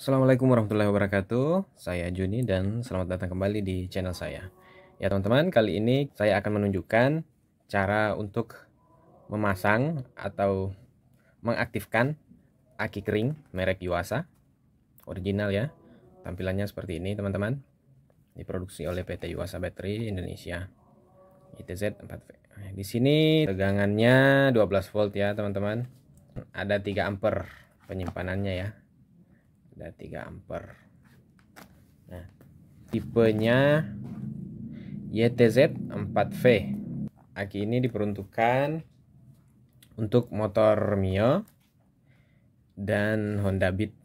Assalamualaikum warahmatullahi wabarakatuh. Saya Juni dan selamat datang kembali di channel saya. Ya teman-teman, kali ini saya akan menunjukkan cara untuk memasang atau mengaktifkan aki kering merek Yuasa. Original ya. Tampilannya seperti ini teman-teman. Diproduksi oleh PT Yuasa Battery Indonesia. ITZ 4V. Di sini tegangannya 12 volt ya teman-teman. Ada 3 ampere penyimpanannya ya ada 3 ampere nah tipenya YTZ 4V aki ini diperuntukkan untuk motor Mio dan Honda Beat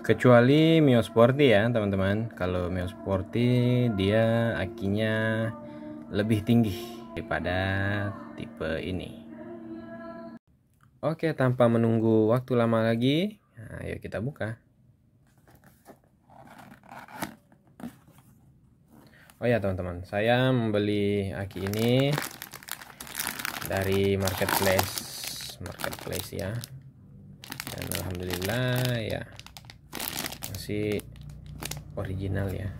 kecuali Mio Sporty ya teman-teman kalau Mio Sporty dia akinya lebih tinggi daripada tipe ini Oke, tanpa menunggu waktu lama lagi, nah, ayo kita buka. Oh ya teman-teman, saya membeli aki ini dari marketplace, marketplace ya. Dan alhamdulillah ya masih original ya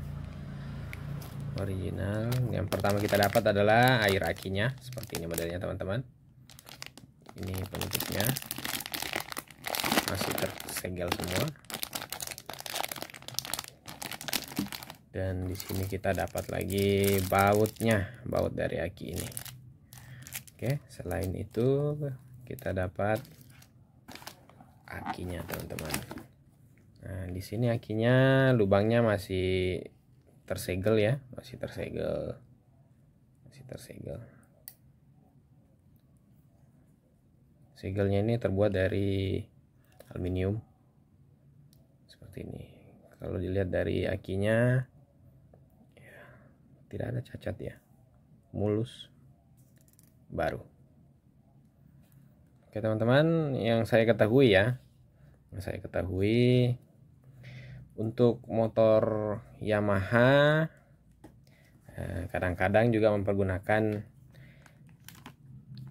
original yang pertama kita dapat adalah air akinya seperti ini modelnya teman-teman ini penutupnya masih tersegel semua dan di sini kita dapat lagi bautnya baut dari aki ini oke selain itu kita dapat akinya teman-teman nah di sini akinya lubangnya masih tersegel ya masih tersegel masih tersegel segelnya ini terbuat dari aluminium seperti ini kalau dilihat dari akinya ya, tidak ada cacat ya mulus baru oke teman-teman yang saya ketahui ya yang saya ketahui untuk motor Yamaha eh, kadang-kadang juga mempergunakan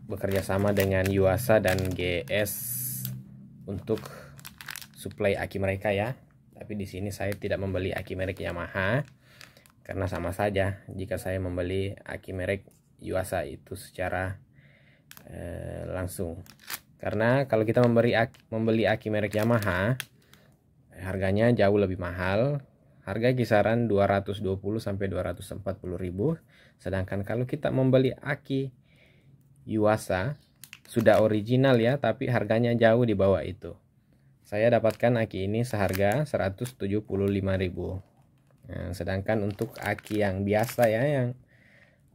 bekerja sama dengan Yuasa dan GS untuk supply aki mereka ya. Tapi di sini saya tidak membeli aki merek Yamaha karena sama saja jika saya membeli aki merek Yuasa itu secara eh, langsung. Karena kalau kita memberi aki, membeli aki merek Yamaha harganya jauh lebih mahal harga kisaran 220 sampai 240 ribu sedangkan kalau kita membeli aki Yuasa sudah original ya tapi harganya jauh di bawah itu saya dapatkan aki ini seharga 175.000 nah, sedangkan untuk aki yang biasa ya yang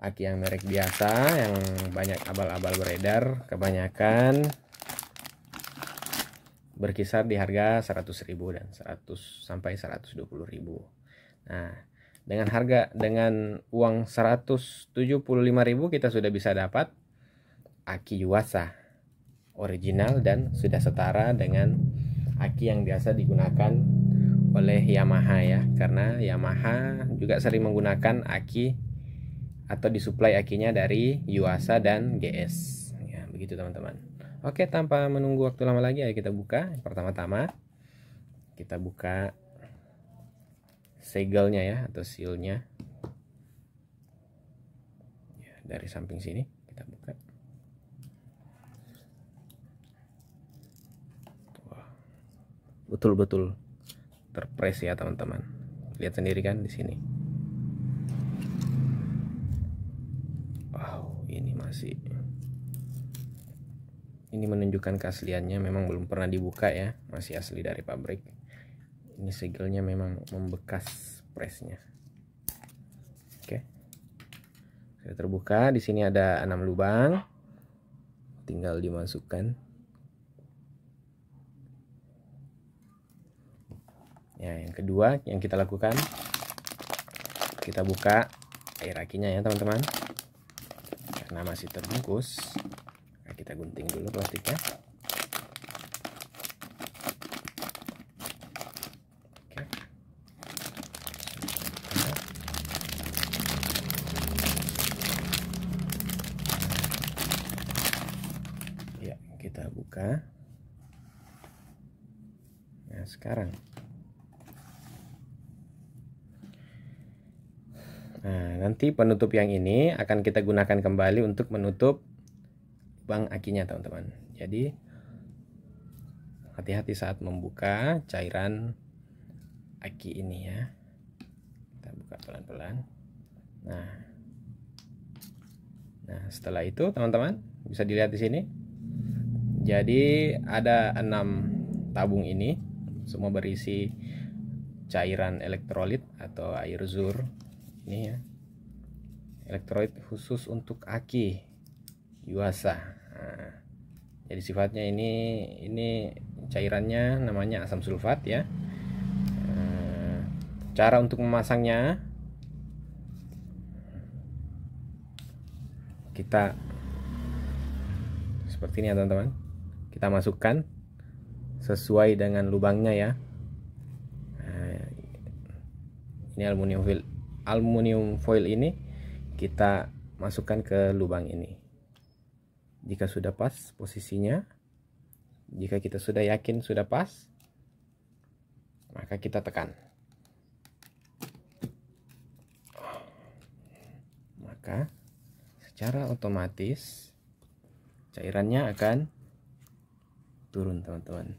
aki yang merek biasa yang banyak abal-abal beredar kebanyakan berkisar di harga 100.000 dan 100 sampai 120.000 nah dengan harga dengan uang 175.000 kita sudah bisa dapat aki Yuasa original dan sudah setara dengan aki yang biasa digunakan oleh Yamaha ya karena Yamaha juga sering menggunakan aki atau disuplai akinya dari Yuasa dan GS ya begitu teman-teman oke tanpa menunggu waktu lama lagi ayo kita buka pertama-tama kita buka segelnya ya atau sealnya ya, dari samping sini betul-betul terpres ya teman-teman lihat sendiri kan di sini wow ini masih ini menunjukkan keasliannya memang belum pernah dibuka ya masih asli dari pabrik ini segelnya memang membekas presnya oke sudah terbuka di sini ada enam lubang tinggal dimasukkan ya yang kedua yang kita lakukan kita buka air akinya ya teman-teman karena masih terbungkus nah, kita gunting dulu plastiknya Oke. ya kita buka nah sekarang Nah, nanti penutup yang ini akan kita gunakan kembali untuk menutup bang akinya, teman-teman. Jadi hati-hati saat membuka cairan aki ini ya. Kita buka pelan-pelan. Nah. Nah, setelah itu, teman-teman, bisa dilihat di sini. Jadi ada enam tabung ini semua berisi cairan elektrolit atau air zur ini ya elektrolit khusus untuk aki yuasa nah, jadi sifatnya ini ini cairannya namanya asam sulfat ya nah, cara untuk memasangnya kita seperti ini ya teman-teman kita masukkan sesuai dengan lubangnya ya nah, ini aluminium foil aluminium foil ini kita masukkan ke lubang ini jika sudah pas posisinya jika kita sudah yakin sudah pas maka kita tekan maka secara otomatis cairannya akan turun teman-teman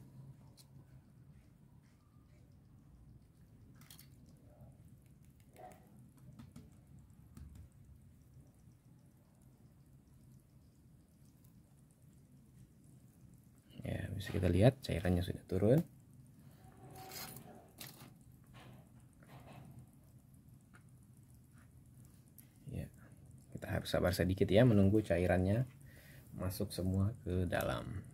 bisa kita lihat cairannya sudah turun ya kita harus sabar sedikit ya menunggu cairannya masuk semua ke dalam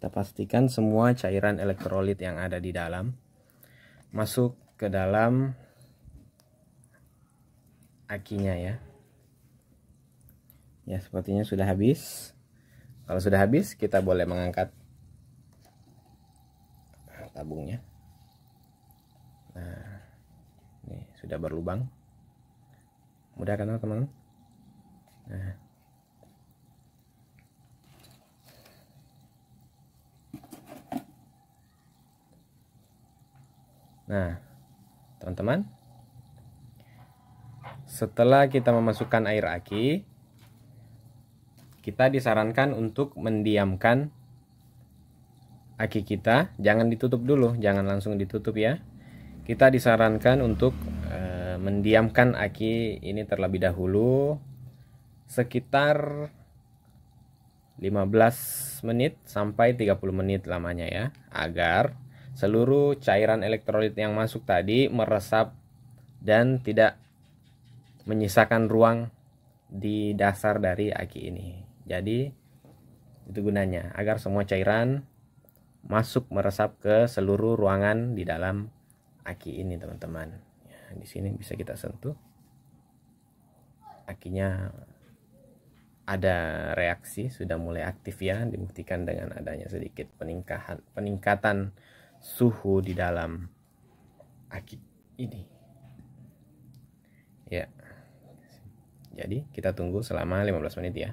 Kita pastikan semua cairan elektrolit yang ada di dalam masuk ke dalam akinya ya. Ya, sepertinya sudah habis. Kalau sudah habis, kita boleh mengangkat tabungnya. Nah, ini sudah berlubang. Mudah kan teman-teman? Nah, Nah, teman-teman, setelah kita memasukkan air aki, kita disarankan untuk mendiamkan aki kita. Jangan ditutup dulu, jangan langsung ditutup ya. Kita disarankan untuk eh, mendiamkan aki ini terlebih dahulu sekitar 15 menit sampai 30 menit lamanya ya agar seluruh cairan elektrolit yang masuk tadi meresap dan tidak menyisakan ruang di dasar dari aki ini. Jadi itu gunanya agar semua cairan masuk meresap ke seluruh ruangan di dalam aki ini, teman-teman. Ya, di sini bisa kita sentuh akinya ada reaksi sudah mulai aktif ya dibuktikan dengan adanya sedikit peningkatan peningkatan suhu di dalam aki ini ya jadi kita tunggu selama 15 menit ya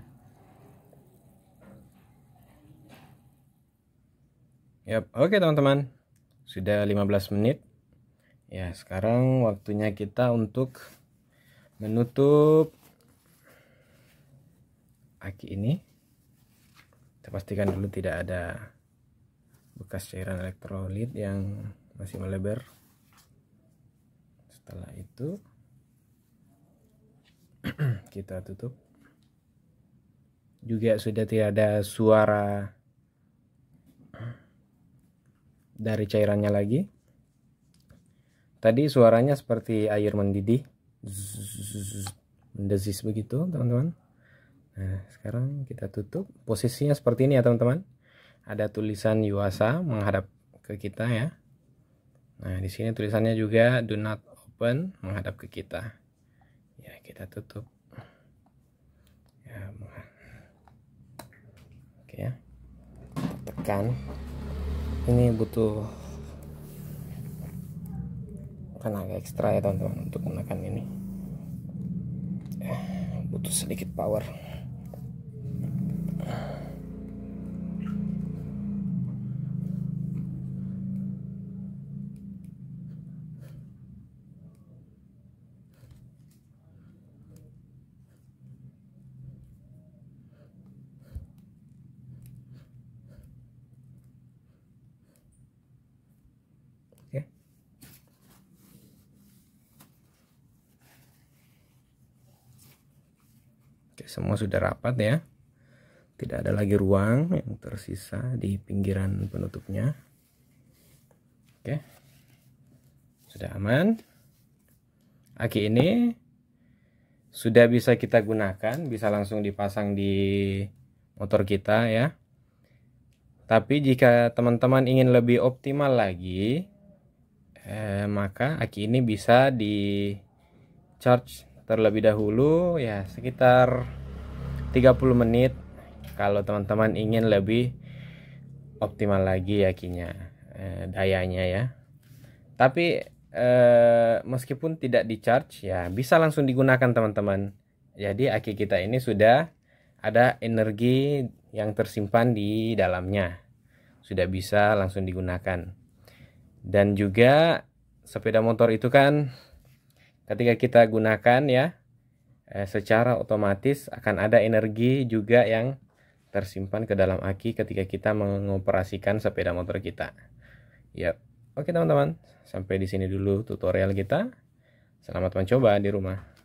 Yap, oke teman-teman sudah 15 menit ya sekarang waktunya kita untuk menutup aki ini kita pastikan dulu tidak ada bekas cairan elektrolit yang masih melebar setelah itu kita tutup juga sudah tidak ada suara dari cairannya lagi tadi suaranya seperti air mendidih mendesis begitu teman-teman nah sekarang kita tutup posisinya seperti ini ya teman-teman ada tulisan Yuasa menghadap ke kita ya. Nah, di sini tulisannya juga do not open menghadap ke kita. Ya, kita tutup. Ya, Oke ya. Tekan. Ini butuh kan agak ekstra ya teman-teman untuk menekan ini. Ya, butuh sedikit power. semua sudah rapat ya tidak ada lagi ruang yang tersisa di pinggiran penutupnya oke sudah aman aki ini sudah bisa kita gunakan bisa langsung dipasang di motor kita ya tapi jika teman-teman ingin lebih optimal lagi eh, maka aki ini bisa di charge terlebih dahulu ya sekitar 30 menit kalau teman-teman ingin lebih optimal lagi yakinya eh, dayanya ya tapi eh, meskipun tidak di charge ya bisa langsung digunakan teman-teman jadi aki kita ini sudah ada energi yang tersimpan di dalamnya sudah bisa langsung digunakan dan juga sepeda motor itu kan ketika kita gunakan ya eh, secara otomatis akan ada energi juga yang tersimpan ke dalam aki ketika kita mengoperasikan sepeda motor kita. Yep. Oke teman-teman, sampai di sini dulu tutorial kita. Selamat mencoba di rumah.